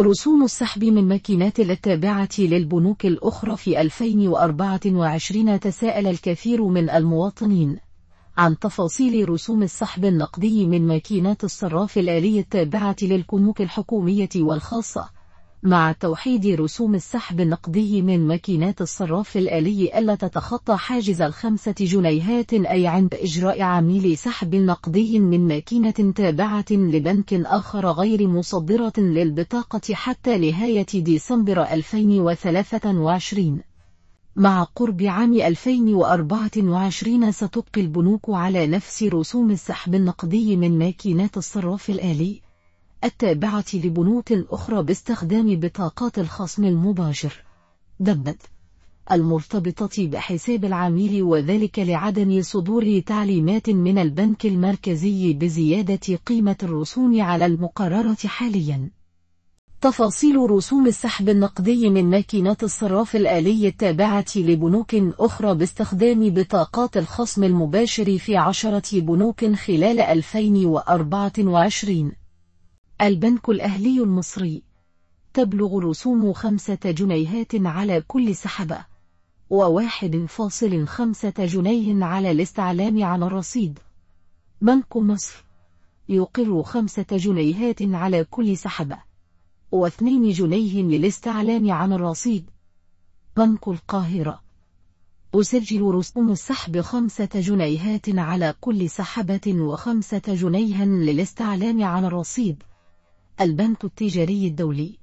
رسوم السحب من ماكينات التابعة للبنوك الأخرى في 2024 تساءل الكثير من المواطنين عن تفاصيل رسوم السحب النقدي من ماكينات الصراف الآلي التابعة للبنوك الحكومية والخاصة مع توحيد رسوم السحب النقدي من ماكينات الصراف الآلي ألا تتخطى حاجز الخمسة جنيهات أي عند إجراء عميل سحب نقدي من ماكينة تابعة لبنك آخر غير مصدرة للبطاقة حتى نهاية ديسمبر 2023 مع قرب عام 2024 ستبقي البنوك على نفس رسوم السحب النقدي من ماكينات الصراف الآلي التابعة لبنوك أخرى باستخدام بطاقات الخصم المباشر دبت المرتبطة بحساب العميل وذلك لعدم صدور تعليمات من البنك المركزي بزيادة قيمة الرسوم على المقررة حالياً. تفاصيل رسوم السحب النقدي من ماكينات الصراف الآلي التابعة لبنوك أخرى باستخدام بطاقات الخصم المباشر في عشرة بنوك خلال 2024 البنك الأهلي المصري تبلغ رسوم خمسة جنيهات على كل سحبة وواحد فاصل خمسة جنيه على الاستعلام عن الرصيد بنك مصر يقر خمسة جنيهات على كل سحبة واثنين جنيه للاستعلام عن الرصيد بنك القاهرة أسجل رسوم السحب خمسة جنيهات على كل سحبة وخمسة جنيها للاستعلام عن الرصيد البنك التجاري الدولي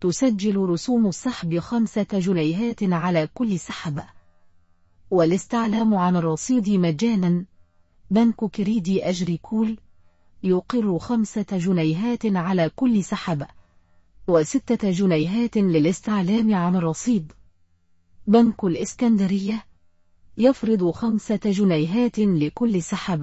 تسجل رسوم السحب خمسة جنيهات على كل سحب والاستعلام عن الرصيد مجانا بنك كريدي أجري كول يقر خمسة جنيهات على كل سحب وستة جنيهات للاستعلام عن الرصيد بنك الإسكندرية يفرض خمسة جنيهات لكل سحب